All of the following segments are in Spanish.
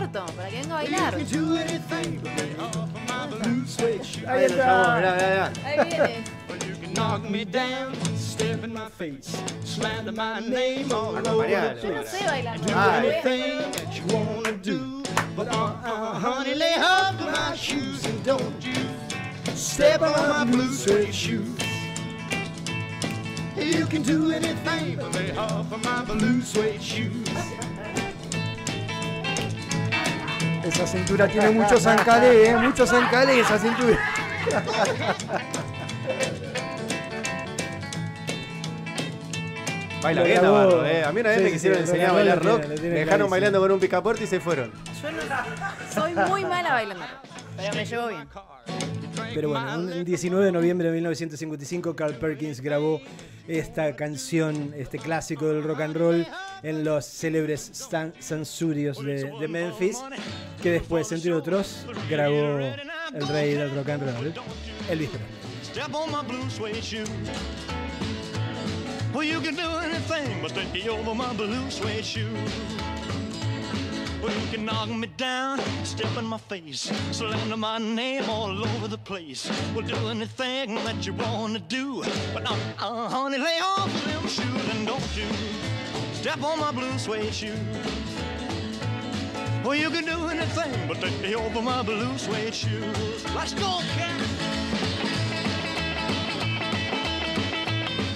Roberto, para que venga a bailar. Ahí está. Mirá, mirá, mirá. Ahí viene. Acompañalo. Yo no sé bailar. Ah, But uh, uh, honey, lay off my shoes and don't you step on my blue suede shoes. You can do anything, but lay off of my blue suede shoes. Esa cintura tiene muchos zancalé, muchos Mucho ¿eh? esa cintura. Baila bien, Navarro, eh. A mí una vez me quisieron enseñar a bailar rock, me dejaron bailando con un picaporte y se fueron. Yo no, soy muy mala bailando rock, pero me llevo bien. Pero bueno, el 19 de noviembre de 1955 Carl Perkins grabó esta canción, este clásico del rock and roll, en los célebres Sansurios de, Memphis, que después, entre otros, grabó el rey del rock and roll, Elvis Presley. Well, you can knock me down, step in my face, slander my name all over the place. Well, do anything that you want to do, but uh, uh, honey, lay off them shoes and don't you step on my blue suede shoes. Well, you can do anything, but take over my blue suede shoes. Let's go, cat.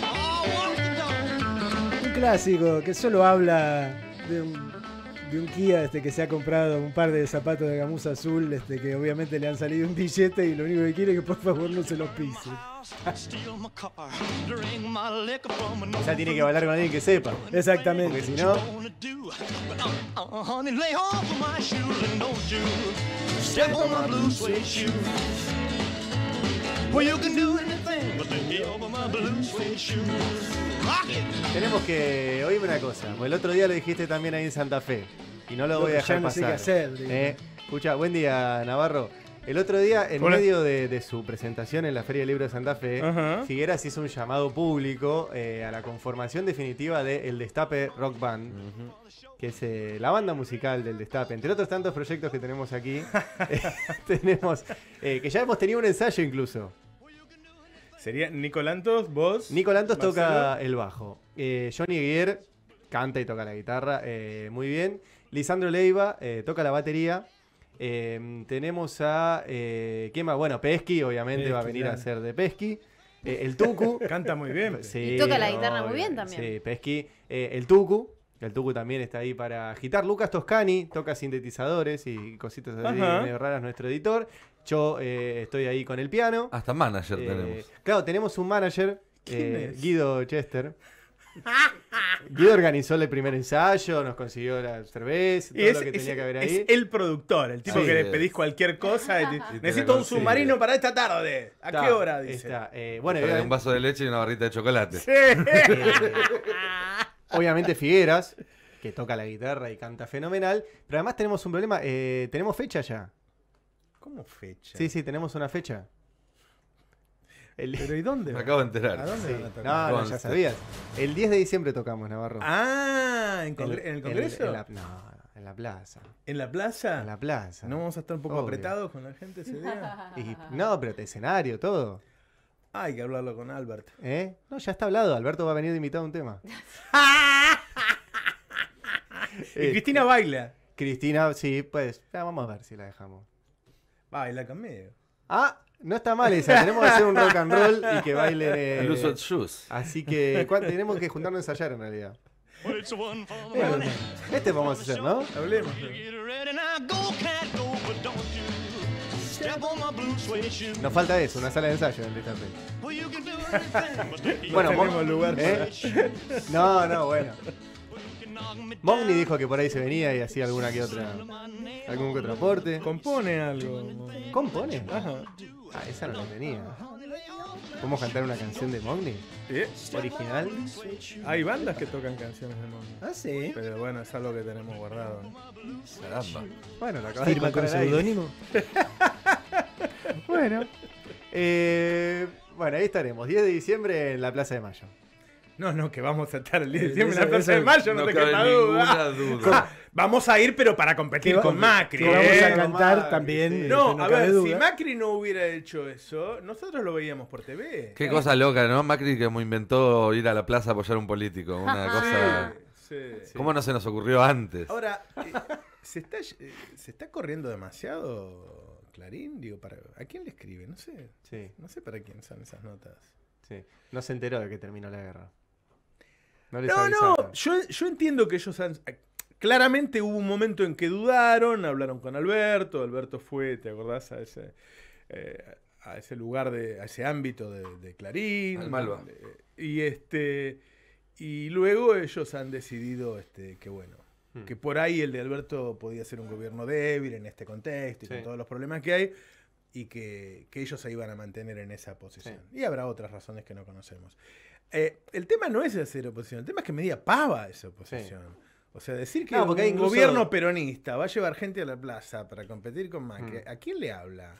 Oh, clásico que solo habla de un de un Kia este, que se ha comprado un par de zapatos de gamuza azul, este, que obviamente le han salido un billete y lo único que quiere es que por favor no se los pise. o sea, tiene que hablar con alguien que sepa. Exactamente. Porque si no. Tenemos que oírme una cosa, el otro día lo dijiste también ahí en Santa Fe y no lo voy a dejar pasar. hacer, eh, escucha, buen día Navarro. El otro día, en medio de, su presentación en la Feria del Libro de Santa Fe, Figuera Figueras hizo un llamado público eh, a la conformación definitiva de El Destape Rock Band, que es eh, la banda musical del Destape. Entre otros tantos proyectos que tenemos aquí, tenemos que ya hemos tenido un ensayo incluso. Sería Nicolantos, vos. Nicolantos toca el bajo. Eh, Johnny Guier canta y toca la guitarra eh, muy bien. Lisandro Leiva eh, toca la batería. Em, tenemos a. ¿Quién más? Bueno, Pesky, obviamente, va a venir a ser de Pesky. el Tucu. canta muy bien. y toca la guitarra muy bien también. Sí, Pesky. el Tucu. El Tucu también está ahí para agitar. Lucas Toscani toca sintetizadores y cositas así medio raras, nuestro editor. Yo eh, estoy ahí con el piano. Hasta manager eh, tenemos. Claro, tenemos un manager, eh, Guido Chester. Guido organizó el primer ensayo, nos consiguió la cerveza, todo lo que tenía que haber ahí. Es el productor, el tipo que le pedís cualquier cosa. necesito un submarino para esta tarde. ¿A qué hora? un vaso de leche y una barrita de chocolate. obviamente Figueras, que toca la guitarra y canta fenomenal. Pero además tenemos un problema. tenemos fecha ya. ¿Cómo fecha? Sí, sí, tenemos una fecha. ¿Pero y dónde? Me acabo de enterar. ¿A dónde van a tocar? No, ya sabías. El 10 de diciembre tocamos, Navarro. Ah, ¿en, el, Congreso? la, no, en la plaza. ¿En la plaza? En la plaza. ¿No vamos a estar un poco apretados con la gente ese día? no, pero te escenario, todo. hay que hablarlo con Albert. ¿Eh? No, ya está hablado. Alberto va a venir de invitado un tema. y Cristina eh, baila. Cristina, sí, pues, vamos a ver si la dejamos. Baila conmigo. Ah, no está mal esa. Tenemos que hacer un rock and roll y que baile el uso shoes. Así que tenemos que juntarnos a ensayar en realidad. este vamos a hacer, ¿no? Hablemos. Nos falta eso, una sala de ensayo en el bueno, este ¿eh? no lugar No, no, bueno. Mogni dijo que por ahí se venía y hacía alguna que otra. algún que otro aporte. Compone algo. ¿Compone? Ajá. Ah, esa no la tenía. ¿Podemos cantar una canción de Mogni? ¿Sí? ¿Eh? ¿Original? Hay bandas que tocan canciones de Mogni. Ah, sí. Pero bueno, es algo que tenemos guardado. Caramba. Bueno, la acabas ¿Firma de con seudónimo? bueno. Eh, bueno, ahí estaremos. 10 de diciembre en la Plaza de Mayo. No, no, que vamos a estar el 10 eh, de diciembre la de Mayo, no, te duda. Vamos a ir, pero para competir con, Macri. vamos a ¿eh? cantar también. Eh, no, a ver, si Macri no hubiera hecho eso, nosotros lo veíamos por TV. Qué cosa loca, ¿no? Macri que inventó ir a la plaza a apoyar a un político. Una cosa. Sí, ¿Cómo no se nos ocurrió antes? Ahora, se, está, corriendo demasiado Clarín? Digo, para, ¿a quién le escribe? No sé. No sé para quién son esas notas. Sí. No se enteró de que terminó la guerra. No, no, Yo, entiendo que ellos han... Claramente hubo un momento en que dudaron, hablaron con Alberto, Alberto fue, ¿te acordás? A ese, eh, a ese lugar, de, a ese ámbito de, Clarín. Al eh, Y, este, y luego ellos han decidido este, que bueno, hmm. que por ahí el de Alberto podía ser un gobierno débil en este contexto y con todos los problemas que hay y que, ellos se iban a mantener en esa posición. Y habrá otras razones que no conocemos. Eh, el tema no es hacer oposición, el tema es que me pava esa oposición. O sea, decir que hay un gobierno peronista va a llevar gente a la plaza para competir con Macri, hmm. ¿a quién le habla?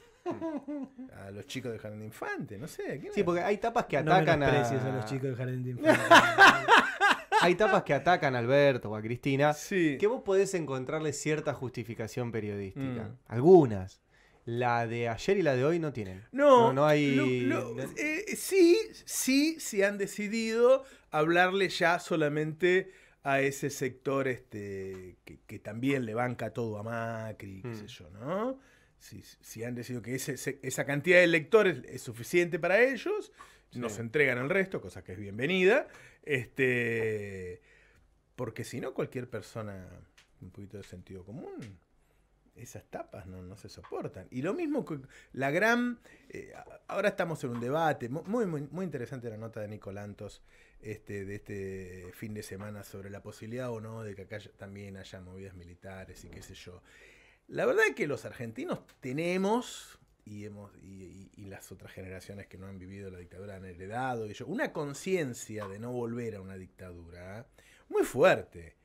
a los chicos de Jardín de Infante, no sé. sí, porque hay tapas que no atacan a... a los chicos de Jardín de Infante. hay tapas que atacan a Alberto o a Cristina que vos podés encontrarle cierta justificación periodística. Mm. Algunas. La de ayer y la de hoy no tienen. No, no, hay. Eh, sí, sí, sí han decidido hablarle ya solamente a ese sector este, que, también le banca todo a Macri, qué sé hmm. yo, ¿no? Si, han decidido que esa cantidad de lectores es suficiente para ellos, nos entregan el resto, cosa que es bienvenida. Este, porque si no, cualquier persona, un poquito de sentido común, esas tapas no, no, se soportan. Y lo mismo con la gran... Eh, ahora estamos en un debate, muy, muy, muy interesante la nota de Nicolantos este, de este fin de semana sobre la posibilidad o no de que acá también haya movidas militares y qué sé yo. La verdad es que los argentinos tenemos, y, hemos, y, las otras generaciones que no han vivido la dictadura han heredado, y una conciencia de no volver a una dictadura ¿eh? muy fuerte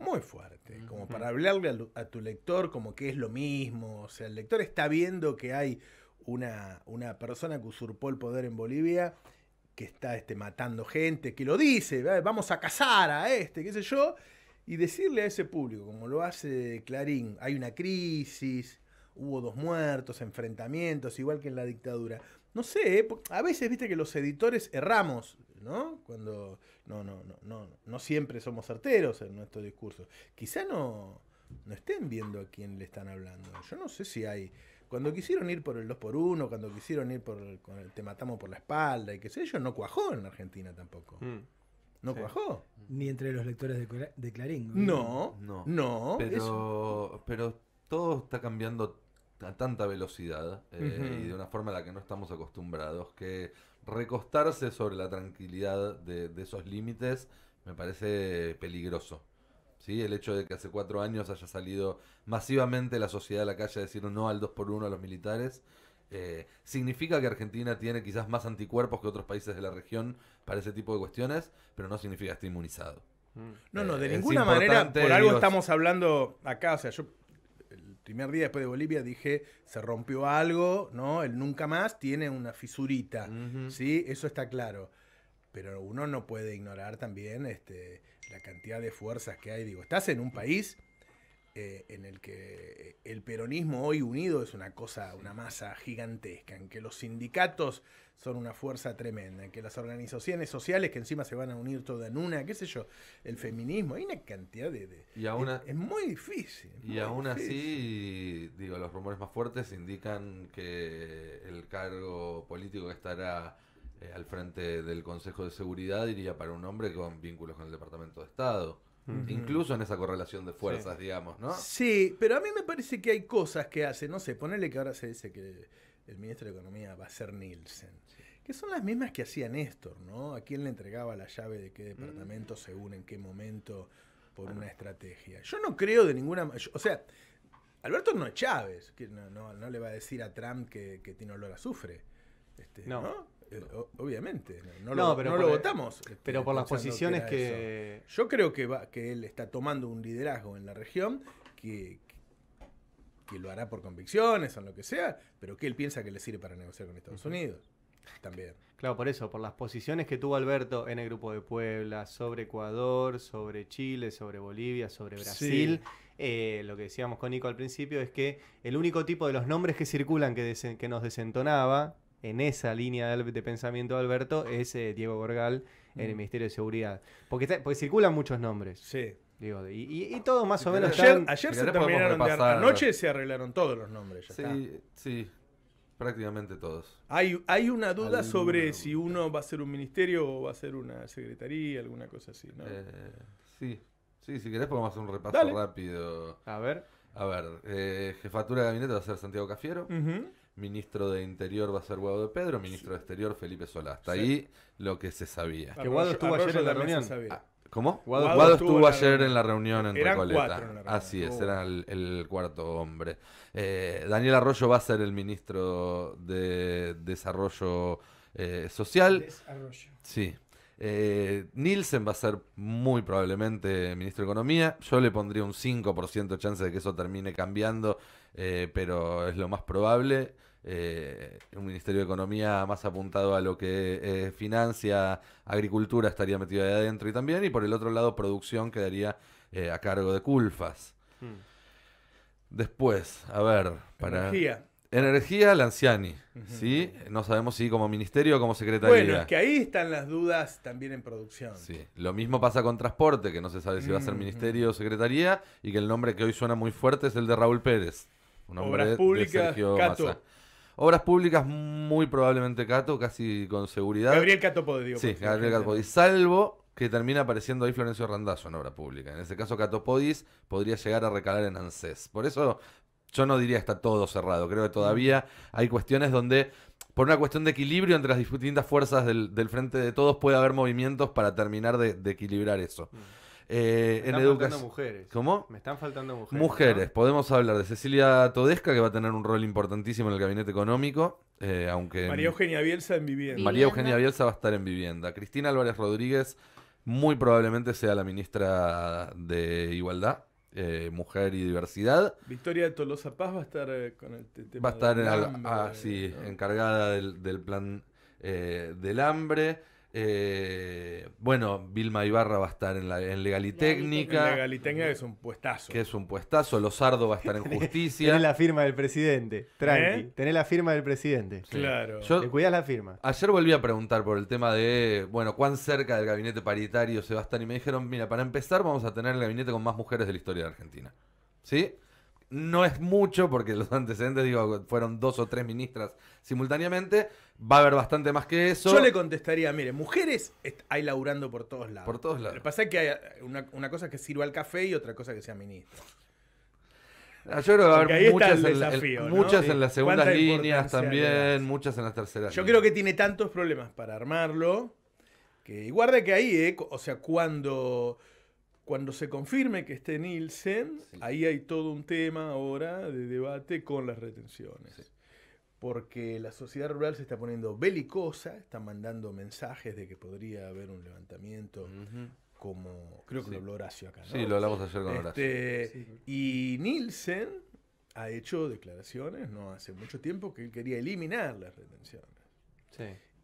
muy fuerte, como para hablarle a, tu lector como que es lo mismo, o sea, el lector está viendo que hay una, una persona que usurpó el poder en Bolivia, que está este, matando gente, que lo dice, eh, vamos a cazar a este, qué sé yo, y decirle a ese público, como lo hace Clarín, hay una crisis, hubo dos muertos, enfrentamientos, igual que en la dictadura. No sé, eh, a veces viste que los editores erramos, ¿no? Cuando no, no, no, no, no siempre somos certeros en nuestro discurso. Quizá no, no estén viendo a quién le están hablando. Yo no sé si hay. Cuando quisieron ir por el 2 por 1 cuando quisieron ir por el, con el te matamos por la espalda y qué sé yo, no cuajó en Argentina tampoco. Mm. No cuajó. Ni entre los lectores de, Clarín. No, no. no, pero, pero todo está cambiando a tanta velocidad eh, y de una forma a la que no estamos acostumbrados, que recostarse sobre la tranquilidad de, esos límites me parece peligroso. ¿sí? El hecho de que hace cuatro años haya salido masivamente la sociedad a la calle a decir no al 2 por 1 a los militares, eh, significa que Argentina tiene quizás más anticuerpos que otros países de la región para ese tipo de cuestiones, pero no significa que esté inmunizado. Mm. No, no, de eh, ninguna manera, por algo estamos hablando acá, o sea, yo primer día después de Bolivia dije, se rompió algo, ¿no? El nunca más tiene una fisurita, ¿sí? Eso está claro. Pero uno no puede ignorar también este, la cantidad de fuerzas que hay. Digo, estás en un país eh, en el que eh, el peronismo hoy unido es una cosa, una masa gigantesca, en que los sindicatos son una fuerza tremenda, en que las organizaciones sociales que encima se van a unir todas en una, qué sé yo, el feminismo, hay una cantidad de... es, muy difícil. y aún así, digo, los rumores más fuertes indican que el cargo político que estará eh, al frente del Consejo de Seguridad iría para un hombre con vínculos con el Departamento de Estado. Incluso en esa correlación de fuerzas, digamos, ¿no? Sí, pero a mí me parece que hay cosas que hace, no sé, ponele que ahora se dice que el ministro de Economía va a ser Nielsen, que son las mismas que hacía Néstor, ¿no? A quién le entregaba la llave de qué departamento, mm. según en qué momento, por una estrategia. Yo no creo de ninguna... manera, o sea, Alberto no es Chávez, que no, le va a decir a Trump que, que tiene sufre, este, ¿no? no. ¿no? Eh, obviamente, no, lo, pero no lo votamos. Este, pero por las posiciones que, Yo creo que, va, que él está tomando un liderazgo en la región que, lo hará por convicciones o lo que sea, pero que él piensa que le sirve para negociar con Estados Unidos. También. Claro, por eso, por las posiciones que tuvo Alberto en el Grupo de Puebla, sobre Ecuador, sobre Chile, sobre Bolivia, sobre Brasil. Eh, lo que decíamos con Nico al principio es que el único tipo de los nombres que circulan que nos desentonaba en esa línea de, pensamiento de Alberto es eh, Diego Borgal en el mm. Ministerio de Seguridad. Porque, circulan muchos nombres. Sí. y, y, todo más o menos. Ayer, ayer se terminaron de Anoche se arreglaron todos los nombres. sí, sí. Prácticamente todos. Hay, hay una duda sobre si uno va a ser un ministerio o va a ser una secretaría, alguna cosa así, ¿no? Eh, sí. Sí, si querés podemos hacer un repaso rápido. A ver. A ver, eh, jefatura de gabinete va a ser Santiago Cafiero ministro de Interior va a ser Guado de Pedro, ministro de Exterior Felipe Solá. Hasta ahí lo que se sabía. Ah, Guado estuvo ayer en la reunión. ¿Cómo? Guado, estuvo, ayer en la reunión en Recoleta. Así es, era el, cuarto hombre. Eh, Daniel Arroyo va a ser el ministro de Desarrollo eh, Social. Sí. Eh, Nielsen va a ser muy probablemente ministro de Economía. Yo le pondría un 5% de chance de que eso termine cambiando, pero es lo más probable. Eh, un Ministerio de Economía más apuntado a lo que financia, agricultura estaría metido ahí adentro y también, y por el otro lado, producción quedaría eh, a cargo de Culfas. Hmm. Después, a ver, para... Energía. Energía, Lanciani, ¿sí? No sabemos si como ministerio o como secretaría. Bueno, es que ahí están las dudas también en producción. Sí, lo mismo pasa con transporte, que no se sabe si va a ser ministerio o secretaría, y que el nombre que hoy suena muy fuerte es el de Raúl Pérez. Un hombre de, Sergio Massa. Obras públicas, muy probablemente Cato, casi con seguridad. Gabriel Cato digo. Sí, Gabriel Catopodis. Salvo que termina apareciendo ahí Florencio Randazzo en obra pública. En ese caso, Catopodis podría llegar a recalar en ANSES. Por eso yo no diría está todo cerrado. Creo que todavía hay cuestiones donde, por una cuestión de equilibrio entre las distintas fuerzas del, frente de todos, puede haber movimientos para terminar de, equilibrar eso. Mm. Eh, en educación. mujeres. ¿Cómo? Me están faltando mujeres. Mujeres. Podemos hablar de Cecilia Todesca, que va a tener un rol importantísimo en el gabinete económico. Eh, aunque María Eugenia Bielsa en vivienda. María Eugenia Bielsa va a estar en vivienda. Cristina Álvarez Rodríguez muy probablemente sea la ministra de Igualdad. Eh, mujer y diversidad. Victoria Tolosa Paz va a estar con el tema. Va a estar ah, encargada del, plan del hambre. Eh, bueno, Vilma Ibarra va a estar en, la, en Legalitécnica. Legalitécnica es un puestazo. Que es un puestazo. Lozardo va a estar en Justicia. tenés la firma del presidente. Tranqui. ¿Eh? la firma del presidente. Claro. cuidás la firma. Ayer volví a preguntar por el tema de, bueno, cuán cerca del gabinete paritario se va a estar. Y me dijeron, mira, para empezar vamos a tener el gabinete con más mujeres de la historia de Argentina. ¿Sí? no es mucho, porque los antecedentes, digo, fueron dos o tres ministras simultáneamente. Va a haber bastante más que eso. Yo le contestaría, mire, mujeres hay laburando por todos lados. Por todos lados. Lo que pasa es que hay una, cosa que sirva al café y otra cosa que sea ministra. Ah, yo creo que va muchas, en, muchas en las segundas líneas también, muchas en las terceras. Yo creo que tiene tantos problemas para armarlo que guarda que ahí, eh, o sea, cuando cuando se confirme que esté Nielsen, ahí hay todo un tema ahora de debate con las retenciones. Porque la sociedad rural se está poniendo belicosa, está mandando mensajes de que podría haber un levantamiento como creo que lo habló Horacio acá. Sí, lo hablamos ayer con Horacio. Este, y Nielsen ha hecho declaraciones no hace mucho tiempo que él quería eliminar las retenciones.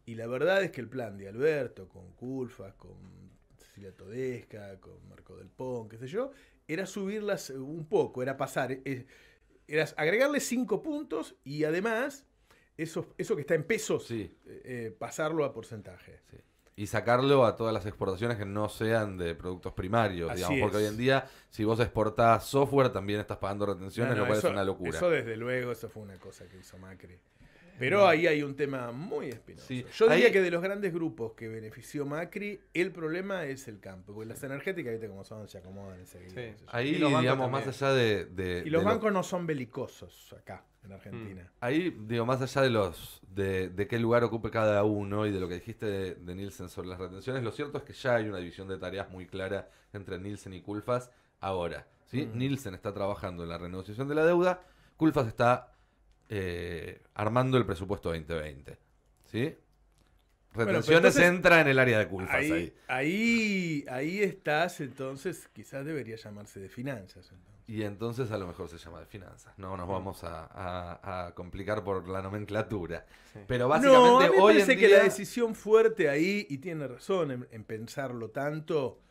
Y la verdad es que el plan de Alberto con Culfas, con Cecilia Todesca, con Marco del Pon, qué sé yo, era subirlas eh, un poco, era pasar, eh, eh, era agregarle cinco puntos y además eso, eso que está en pesos, pasarlo a porcentaje. Y sacarlo a todas las exportaciones que no sean de productos primarios, digamos, porque hoy en día si vos exportás software también estás pagando retenciones, lo cual es una locura. Eso desde luego, eso fue una cosa que hizo Macri. Pero ahí hay un tema muy espinoso. Yo diría que de los grandes grupos que benefició Macri, el problema es el campo. Porque las energéticas, viste cómo son, se acomodan enseguida. Sí. lo ahí, digamos, más allá de, Y los bancos no son belicosos acá, en Argentina. Mm. Ahí, digo, más allá de los de, qué lugar ocupe cada uno y de lo que dijiste de, Nielsen sobre las retenciones, lo cierto es que ya hay una división de tareas muy clara entre Nielsen y Culfas ahora. ¿sí? Mm. Nielsen está trabajando en la renegociación de la deuda, Culfas está eh, armando el presupuesto 2020. ¿Sí? Retenciones entra en el área de culpas ahí ahí. estás, entonces quizás debería llamarse de finanzas. Y entonces a lo mejor se llama de finanzas. No nos mm. vamos a, complicar por la nomenclatura. Pero básicamente hoy parece que la decisión fuerte ahí, y tiene razón en, pensarlo tanto,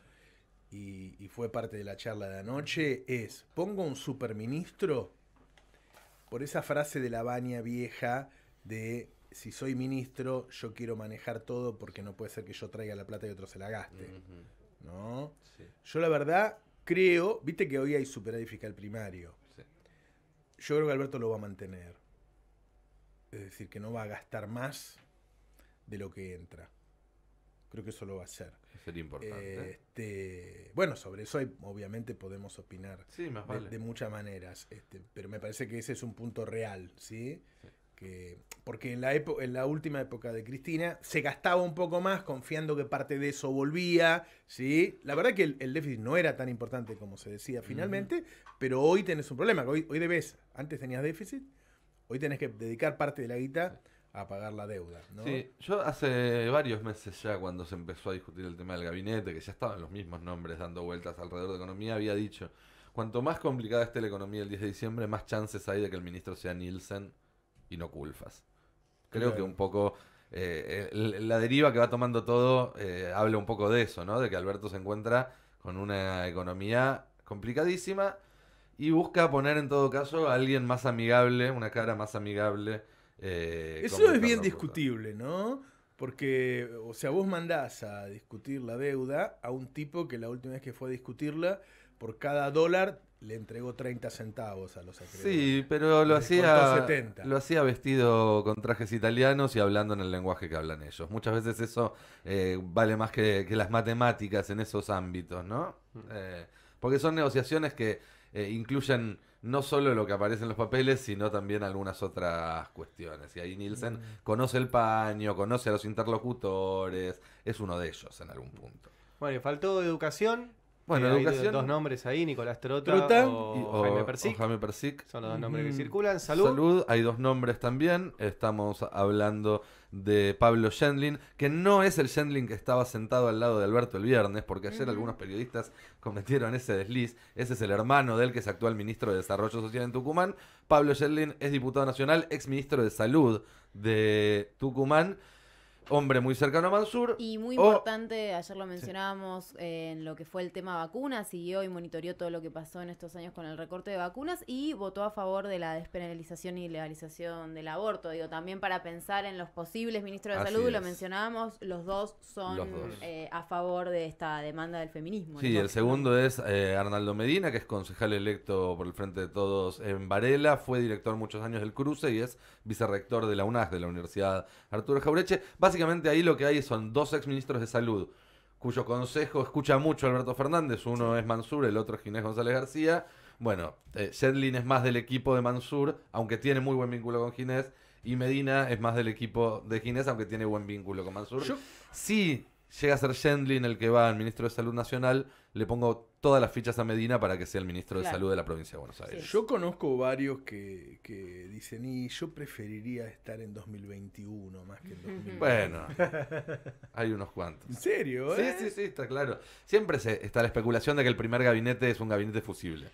y, y, fue parte de la charla de anoche, es pongo un superministro por esa frase de la baña vieja de si soy ministro, yo quiero manejar todo porque no puede ser que yo traiga la plata y otro se la gaste. ¿No? Yo la verdad creo, viste que hoy hay superávit fiscal primario. Yo creo que Alberto lo va a mantener. Es decir, que no va a gastar más de lo que entra. Creo que eso lo va a ser. Sería importante. Este, bueno, sobre eso obviamente podemos opinar de, muchas maneras, este, pero me parece que ese es un punto real, ¿sí? Que, porque en la, en la última época de Cristina se gastaba un poco más confiando que parte de eso volvía, ¿sí? La verdad que el, déficit no era tan importante como se decía finalmente, pero hoy tenés un problema, hoy, hoy debes, antes tenías déficit, hoy tenés que dedicar parte de la guita a pagar la deuda. Sí, yo hace varios meses ya cuando se empezó a discutir el tema del gabinete, que ya estaban los mismos nombres dando vueltas alrededor de economía, había dicho, cuanto más complicada esté la economía el 10 de diciembre, más chances hay de que el ministro sea Nielsen y no Culfas. Creo que un poco eh, la deriva que va tomando todo eh, habla un poco de eso, ¿no? De que Alberto se encuentra con una economía complicadísima y busca poner en todo caso a alguien más amigable, una cara más amigable eh, eso es bien discutible, ¿no? Porque, o sea, vos mandás a discutir la deuda a un tipo que la última vez que fue a discutirla, por cada dólar le entregó 30 centavos a los acreedores. Sí, pero lo hacía, lo hacía vestido con trajes italianos y hablando en el lenguaje que hablan ellos. Muchas veces eso eh, vale más que, las matemáticas en esos ámbitos, ¿no? Mm. Eh, porque son negociaciones que incluyen no solo lo que aparece en los papeles, sino también algunas otras cuestiones. Y ahí Nielsen mm. conoce el paño, conoce a los interlocutores, es uno de ellos en algún punto. Bueno, y faltó educación. Bueno, educación. Hay dos nombres ahí, Nicolás Trotta Jaime Persic. Son los dos nombres que mm. circulan. Salud. Salud, hay dos nombres también. Estamos hablando de Pablo Shendlin, que no es el Shendlin que estaba sentado al lado de Alberto el viernes, porque ayer algunos periodistas cometieron ese desliz. Ese es el hermano del que es actual ministro de Desarrollo Social en Tucumán. Pablo Shendlin es diputado nacional, ex ministro de Salud de Tucumán hombre muy cercano a Mansur. Y muy importante, ayer lo mencionábamos, en lo que fue el tema vacunas, siguió y monitoreó todo lo que pasó en estos años con el recorte de vacunas y votó a favor de la despenalización y legalización del aborto. Digo, también para pensar en los posibles ministros de salud, lo mencionábamos, los dos son eh, a favor de esta demanda del feminismo. Sí, el segundo es eh, Arnaldo Medina, que es concejal electo por el Frente de Todos en Varela, fue director muchos años del Cruce y es vicerrector de la UNAS, de la Universidad Arturo Jaureche. Básicamente ahí lo que hay son dos exministros de salud, cuyo consejo escucha mucho Alberto Fernández. Uno es Mansur, el otro es Ginés González García. Bueno, eh, es más del equipo de Mansur, aunque tiene muy buen vínculo con Ginés. Y Medina es más del equipo de Ginés, aunque tiene buen vínculo con Mansur. Sí, llega a ser Shendlin el que va al ministro de Salud Nacional, le pongo todas las fichas a Medina para que sea el ministro de Salud de la provincia de Buenos Aires. Yo conozco varios que, que, dicen, y yo preferiría estar en 2021 más que en 2020. Bueno, hay unos cuantos. ¿En serio? Sí, eh? sí, sí, está claro. Siempre se, está la especulación de que el primer gabinete es un gabinete fusible.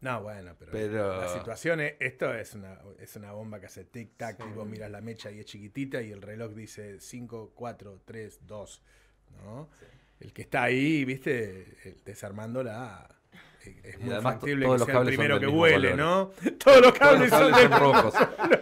No, bueno, pero, la situación es, esto es una, es una bomba que hace tic-tac y vos miras la mecha y es chiquitita y el reloj dice 5, 4, 3, 2. ¿no? El que está ahí, viste, desarmándola. Eh, es muy factible que sea el primero que huele, ¿no? Todos los cables, son, rojos.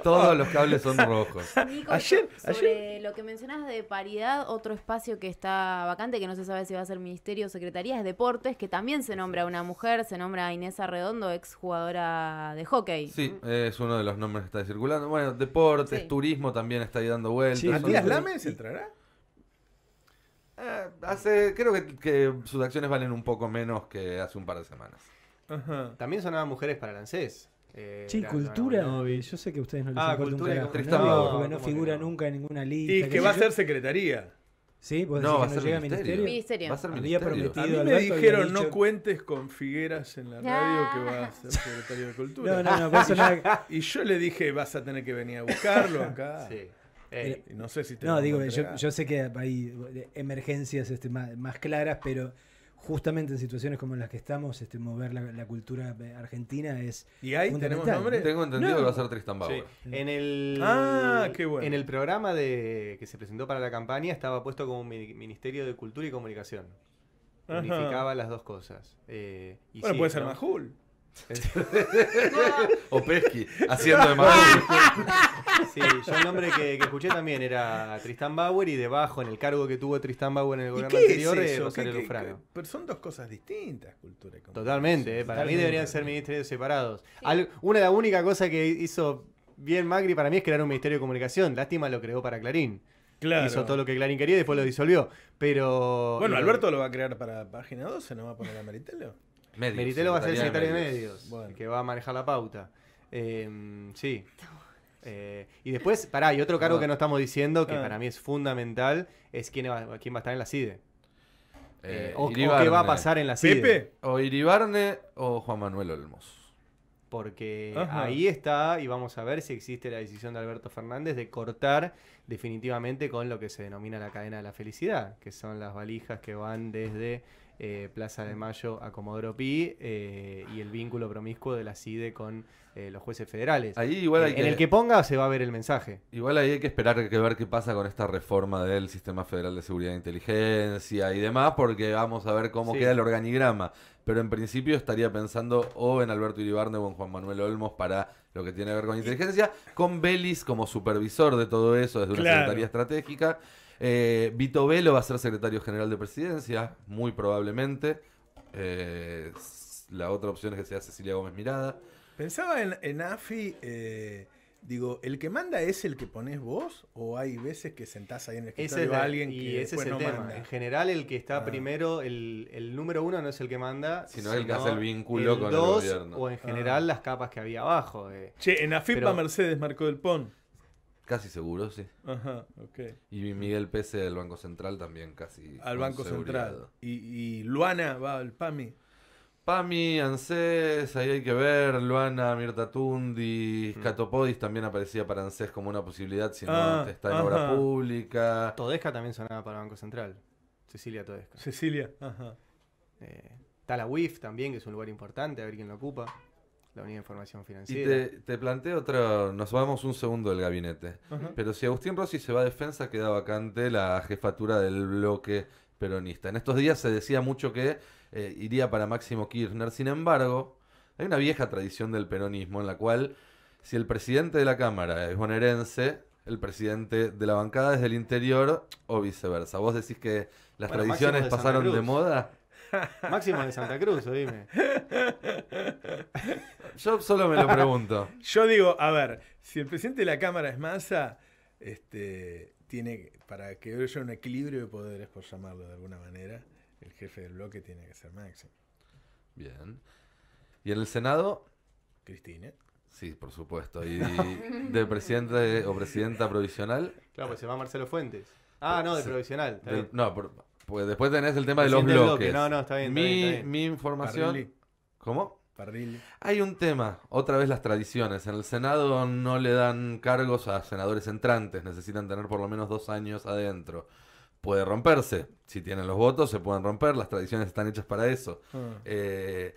todos los cables son rojos. sobre lo que mencionas de paridad, otro espacio que está vacante, que no se sabe si va a ser ministerio o secretaría, es deportes, que también se nombra una mujer, se nombra Inés Arredondo, ex jugadora de hockey. Sí, es uno de los nombres que está circulando. Bueno, deportes, turismo también está ahí dando vueltas. ¿Matías Lames entrará? Eh, hace, creo que, sus acciones valen un poco menos que hace un par de semanas. También sonaban mujeres para el ANSES. sí, eh, cultura, yo sé que ustedes no les ah, cultura, no, no figura nunca en ninguna lista. Y es que va a ser secretaría. Sí, no, va no llega ministerio. Va a ser ministerio. a mí me dijeron no cuentes con Figueras en la radio que va a ser secretario de Cultura. No, no, no, y, yo, y yo le dije, vas a tener que venir a buscarlo acá. Sí. Eh, eh, no sé si te No, digo, yo, sé que hay emergencias este, más, claras, pero justamente en situaciones como las que estamos, este, mover la, cultura eh, argentina es. ¿Y ahí tenemos nombre? Tengo entendido que va a ser Tristan Bauer. En el. Ah, en el programa de, que se presentó para la campaña estaba puesto como Ministerio de Cultura y Comunicación. Unificaba las dos cosas. puede ser Majul. o Pesky, haciendo de Maduro. Sí, yo el nombre que, escuché también era Tristan Bauer y debajo, en el cargo que tuvo Tristan Bauer en el gobierno anterior, es eso? Rosario pero son dos cosas distintas, cultura y Totalmente, eh, para mí deberían ser ministerios separados. una de las únicas cosas que hizo bien Macri para mí es crear un ministerio de comunicación. Lástima lo creó para Clarín. Claro. Hizo todo lo que Clarín quería y después lo disolvió. Pero. Bueno, Alberto lo va a crear para página 12, no va a poner a Maritelo. Meritelo va a ser el secretario de medios, que va a manejar la pauta. Em, sí. Eh, y después, pará, y otro cargo que no estamos diciendo, que ah. para mí es fundamental, es quién va, va a estar en la CIDE. Eh, eh, o, qué va a pasar en la CIDE. O Iribarne o Juan Manuel Olmos. Porque ahí está, y vamos a ver si existe la decisión de Alberto Fernández de cortar definitivamente con lo que se denomina la cadena de la felicidad, que son las valijas que van desde eh, Plaza de mm. Mayo a Comodoro Pi eh, y el vínculo promiscuo de la CIDE con eh, los jueces federales. Ahí igual en el que ponga se va a ver el mensaje. Igual ahí hay que esperar que ver qué pasa con esta reforma del Sistema Federal de Seguridad e Inteligencia y demás, porque vamos a ver cómo queda el organigrama. Pero en principio estaría pensando o en Alberto Iribarne o en Juan Manuel Olmos para lo que tiene que ver con inteligencia, con Belis como supervisor de todo eso desde una secretaría estratégica. Eh, Vito Velo va a ser secretario general de presidencia, muy probablemente. Eh, la otra opción es que sea Cecilia Gómez Mirada. Pensaba en, AFI, eh, digo, ¿el que manda es el que pones vos? ¿O hay veces que sentás ahí en el escritorio alguien que Manda? En general, el que está ah. primero, el, número uno no es el que manda, sino, el que hace el vínculo con el gobierno. O en general, ah. las capas que había abajo. Che, en Afi Mercedes marcó del PON. Casi seguro, sí. Ajá, Y Miguel Pese del Banco Central también casi. Al Banco Central. Y, Luana va al PAMI. PAMI, ANSES, ahí hay que ver. Luana, Mirta Tundi, mm. también aparecía para ANSES como una posibilidad, si no ah, está en obra pública. Todesca también sonaba para Banco Central. Cecilia Todesca. Cecilia, ajá. Eh, la WIF también, que es un lugar importante, a ver quién lo ocupa la Unión de Información Financiera. Y te, planteo otro, nos vamos un segundo del gabinete, pero si Agustín Rossi se va a defensa, queda vacante la jefatura del bloque peronista. En estos días se decía mucho que eh, iría para Máximo Kirchner, sin embargo, hay una vieja tradición del peronismo en la cual si el presidente de la Cámara es bonaerense, el presidente de la bancada es del interior o viceversa. ¿Vos decís que las tradiciones pasaron de moda? Máximo de Santa Cruz, dime. Yo solo me lo pregunto. Yo digo, a ver, si el presidente de la Cámara es Massa, este, tiene, para que haya un equilibrio de poderes, por llamarlo de alguna manera, el jefe del bloque tiene que ser Máximo. Bien. ¿Y en el Senado? Cristina. Sí, por supuesto. ¿Y de presidente o presidenta provisional? Claro, pues se va Marcelo Fuentes. Ah, no, de provisional. no, por, pues, después tenés el tema de los bloques. No, no, está bien. mi, información. ¿Cómo? Hay un tema, otra vez las tradiciones. En el Senado no le dan cargos a senadores entrantes, necesitan tener por lo menos dos años adentro. Puede romperse. Si tienen los votos, se pueden romper. Las tradiciones están hechas para eso. Ah. Eh,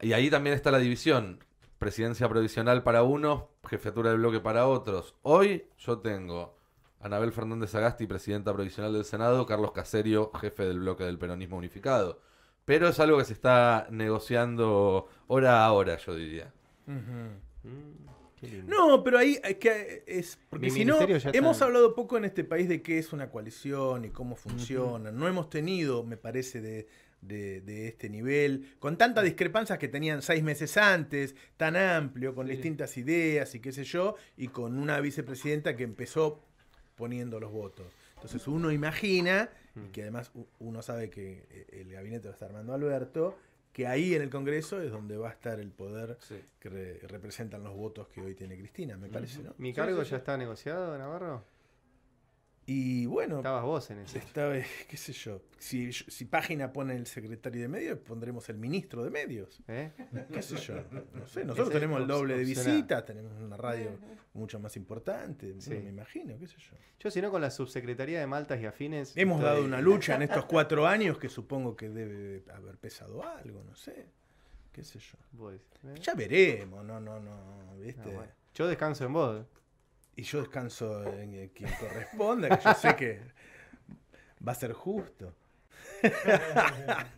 y ahí también está la división presidencia provisional para unos, jefatura de bloque para otros. Hoy yo tengo Anabel Fernández Agasti, presidenta provisional del Senado, Carlos Caserio, jefe del bloque del peronismo unificado. Pero es algo que se está negociando hora a hora, yo diría. Mm, no, pero ahí es que es porque si no hemos hablado poco en este país de qué es una coalición y cómo funciona. No hemos tenido, me parece, de, este nivel, con tantas mm. discrepancias que tenían seis meses antes, tan amplio, con distintas ideas y qué sé yo, y con una vicepresidenta que empezó poniendo los votos. Entonces uno imagina, y mm. que además uno sabe que eh, el gabinete lo está armando Alberto, que ahí en el Congreso es donde va a estar el poder que representan los votos que hoy tiene Cristina, me parece. ¿Mi cargo ya está negociado, Navarro? Y bueno. Estabas vos en eso. Estaba, qué sé yo. Si, si página pone el secretario de medios, pondremos el ministro de medios. ¿Eh? Qué sé yo. No sé, nosotros tenemos el doble de visitas, tenemos una radio mucho más importante. me imagino, qué sé yo. Yo, si no, con la subsecretaría de Maltas y Afines. Hemos dado una lucha en estos cuatro años que supongo que debe haber pesado algo, no sé. Qué sé yo. ¿eh? Ya veremos, no, no, no. Ah, yo descanso en vos. ¿eh? Y yo descanso en eh, quien corresponda, que yo sé que va a ser justo.